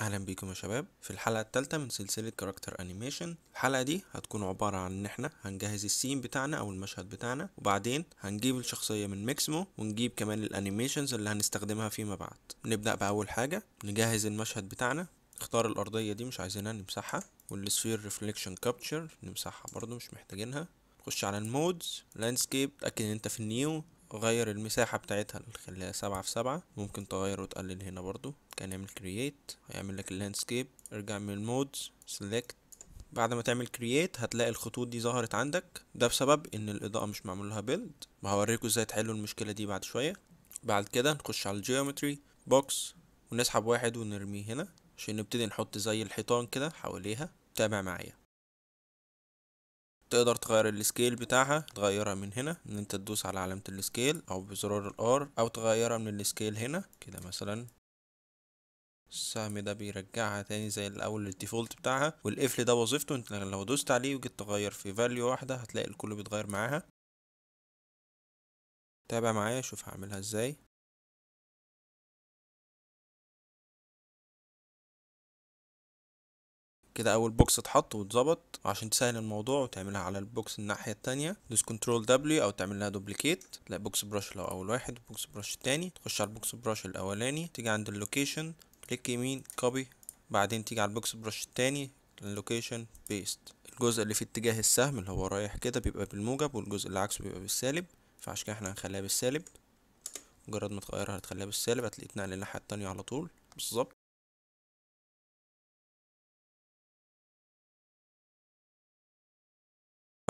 اهلا بيكم يا شباب في الحلقه الثالثه من سلسله كاركتر انيميشن الحلقه دي هتكون عباره عن ان احنا هنجهز السين بتاعنا او المشهد بتاعنا وبعدين هنجيب الشخصيه من ميكسمو ونجيب كمان الانيميشنز اللي هنستخدمها فيما بعد نبدا باول حاجه نجهز المشهد بتاعنا نختار الارضيه دي مش عايزينها نمسحها والسفير ريفليكشن كابتشر نمسحها برضو مش محتاجينها نخش على المودز لاندسكيب تاكد ان انت في النيو غير المساحة بتاعتها خليها سبعة في سبعة ممكن تغير وتقلل هنا برضو كان يعمل كرييت هيعمل لك اللاندسكيب ارجع من المودز سيلكت بعد ما تعمل كرييت هتلاقي الخطوط دي ظهرت عندك ده بسبب ان الاضاءة مش معمول لها بيلد وهوريكم ازاي تحلوا المشكلة دي بعد شوية بعد كده نخش على الجيومتري بوكس ونسحب واحد ونرميه هنا عشان نبتدي نحط زي الحيطان كده حواليها تابع معايا تقدر تغير السكيل بتاعها تغيرها من هنا ان انت تدوس على علامة السكيل او بزرار الار او تغيرها من السكيل هنا كده مثلا السهم ده بيرجعها تاني زي الاول الديفولت بتاعها والقفل ده وظيفته انت لو دوست عليه وجيت تغير في فاليو واحده هتلاقي الكل بيتغير معاها تابع معايا شوف هعملها ازاي كده اول بوكس اتحط واتظبط عشان تسهل الموضوع وتعملها على البوكس الناحيه التانية دوس كنترول دبليو او تعمل لها دوبليكيت تلاقي بوكس براش لو اول واحد بوكس براش التاني تخش على البوكس براش الاولاني تيجي عند اللوكيشن كليك يمين كوبي بعدين تيجي على البوكس برش التاني اللوكيشن بيست الجزء اللي في اتجاه السهم اللي هو رايح كده بيبقى بالموجب والجزء اللي عكسه بيبقى بالسالب فعشان كده احنا هنخليها بالسالب مجرد ما تغيرها هتخليها بالسالب هتلاقي اتنقل الناحية التانية على طول بالظبط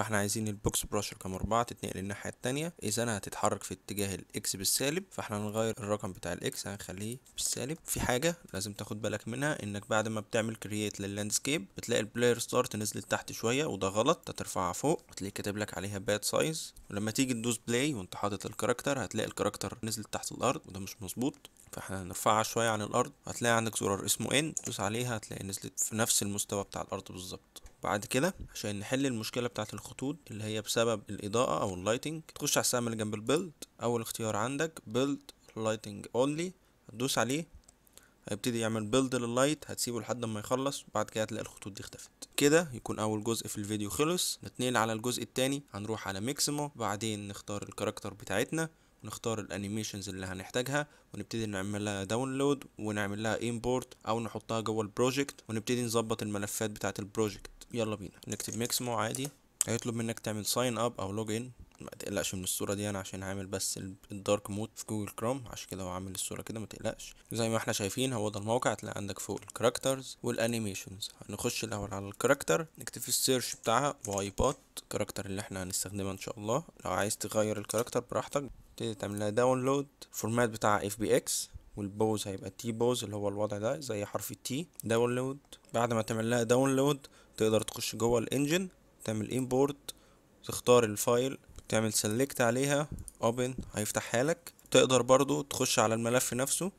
فاحنا عايزين البوكس براشر كام أربعة تتنقل الناحية التانية إذا هتتحرك في اتجاه الإكس بالسالب فاحنا هنغير الرقم بتاع الإكس هنخليه بالسالب في حاجة لازم تاخد بالك منها إنك بعد ما بتعمل كرييت لللاندسكيب بتلاقي البلاير ستارت نزلت تحت شوية وده غلط هترفعها فوق هتلاقي كاتب لك عليها باد سايز ولما تيجي تدوس بلاي وانت حاطط الكاركتر هتلاقي الكاركتر نزلت تحت الأرض وده مش مظبوط فاحنا هنرفعها شوية عن الأرض هتلاقي عندك زرار اسمه ان تدوس عليها هتلاقي نزلت في نفس المستوى بتاع الأرض بالظبط بعد كده عشان نحل المشكله بتاعه الخطوط اللي هي بسبب الاضاءه او اللايتنج تخش على السهم اللي جنب البيلد اول اختيار عندك بيلد لايتنج اونلي هتدوس عليه هيبتدي يعمل بيلد لللايت هتسيبه لحد ما يخلص بعد كده هتلاقي الخطوط دي اختفت كده يكون اول جزء في الفيديو خلص نتنقل على الجزء التاني هنروح على ميكسيمو بعدين نختار الكاركتر بتاعتنا نختار الانيميشنز اللي هنحتاجها ونبتدي نعمل لها داونلود ونعمل لها امبورت او نحطها جوه البروجكت ونبتدي نظبط الملفات بتاعه البروجكت يلا بينا نكتب ميكسمو عادي هيطلب منك تعمل ساين اب او لوج ان ما تقلقش من الصوره دي انا عشان عامل بس الدارك مود في جوجل كروم عشان كده هو عامل الصوره كده ما تقلقش زي ما احنا شايفين هو ده الموقع هتلاقي عندك فوق الكاركترز والانيميشنز هنخش الاول على الكاركتر نكتب في السيرش بتاعها وايبات الكاركتر اللي احنا هنستخدمها ان شاء الله لو عايز تغير الكاركتر براحتك تبتدي تعمل لها داونلود الفورمات بتاعها اف بي اكس والبوز هيبقى تي بوز اللي هو الوضع ده زي حرف التي داونلود بعد ما تعمل لها داونلود تقدر تخش جوه الانجن تعمل امبورت تختار الفايل تعمل سلكت عليها اوبن هيفتحها لك تقدر برضو تخش على الملف نفسه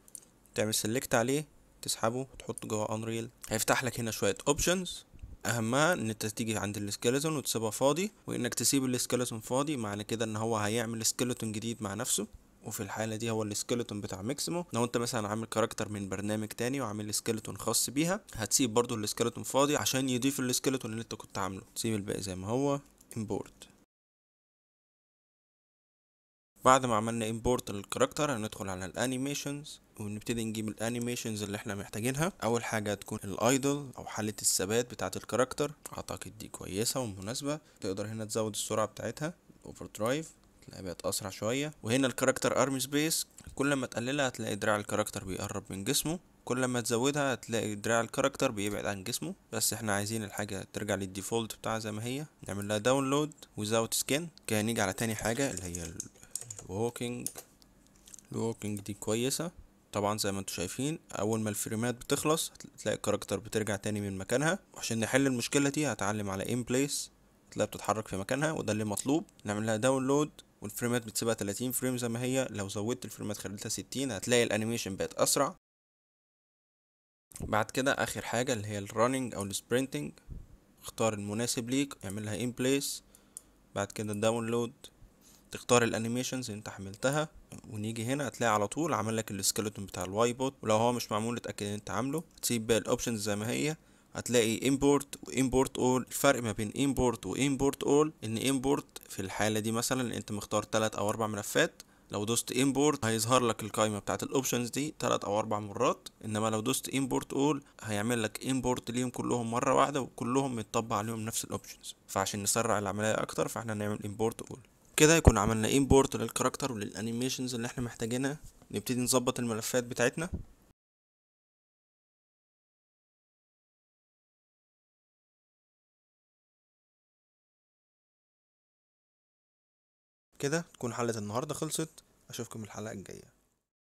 تعمل سلكت عليه تسحبه تحطه جوه انريل هيفتح لك هنا شويه اوبشنز اهمها ان انت تيجي عند السكيلتون وتسيبها فاضي وانك تسيب السكيلتون فاضي معنى كده ان هو هيعمل سكيلتون جديد مع نفسه وفي الحاله دي هو السكيلتون بتاع ميكسيمو لو انت مثلا عامل كاركتر من برنامج تاني وعامل سكيلتون خاص بيها هتسيب برضو السكيلتون فاضي عشان يضيف السكيلتون اللي انت كنت عامله تسيب الباقي زي ما هو امبورت بعد ما عملنا امبورت للكاركتر هندخل على الانيميشنز ونبتدي نجيب الانيميشنز اللي احنا محتاجينها اول حاجه هتكون الايدل او حاله الثبات بتاعه الكاركتر اعتقد دي كويسه ومناسبه تقدر هنا تزود السرعه بتاعتها اوفر درايف هتلاقيها بقت اسرع شويه وهنا الكاركتر ارم سبيس كل ما تقللها هتلاقي دراع الكاركتر بيقرب من جسمه كل ما تزودها هتلاقي دراع الكاركتر بيبعد عن جسمه بس احنا عايزين الحاجة ترجع للديفولت بتاعها زي ما هي نعمل لها داونلود وزاوت سكين كده نيجي على تاني حاجة اللي هي الووكينج الووكينج دي كويسة طبعا زي ما انتم شايفين اول ما الفريمات بتخلص هتلاقي الكاركتر بترجع تاني من مكانها وعشان نحل المشكلة دي هتعلم على ان بليس هتلاقيها بتتحرك في مكانها وده اللي مطلوب نعمل لها داونلود والفريمات بتسيبها 30 فريم زي ما هي لو زودت الفريمات خليتها 60 هتلاقي الانيميشن بقت اسرع بعد كده اخر حاجه اللي هي الرننج او السبرنتنج اختار المناسب ليك اعملها ان بليس بعد كده داونلود تختار الانيميشنز انت حملتها ونيجي هنا هتلاقي على طول عمل لك السكيلتون بتاع الواي بوت ولو هو مش معمول اتاكد ان انت عامله تسيب بقى الاوبشنز زي ما هي هتلاقي امبورت وامبورت اول الفرق ما بين امبورت وامبورت اول ان امبورت في الحاله دي مثلا انت مختار 3 او 4 ملفات لو دوست امبورت هيظهر لك القائمه بتاعت الاوبشنز دي 3 او 4 مرات انما لو دوست امبورت اول هيعمل لك امبورت ليهم كلهم مره واحده وكلهم متطبق عليهم نفس الاوبشنز فعشان نسرع العمليه اكتر فاحنا هنعمل امبورت اول كده يكون عملنا امبورت للكاركتر وللانيميشنز اللي احنا محتاجينها نبتدي نظبط الملفات بتاعتنا كده تكون حلقة النهاردة خلصت أشوفكم الحلقة الجاية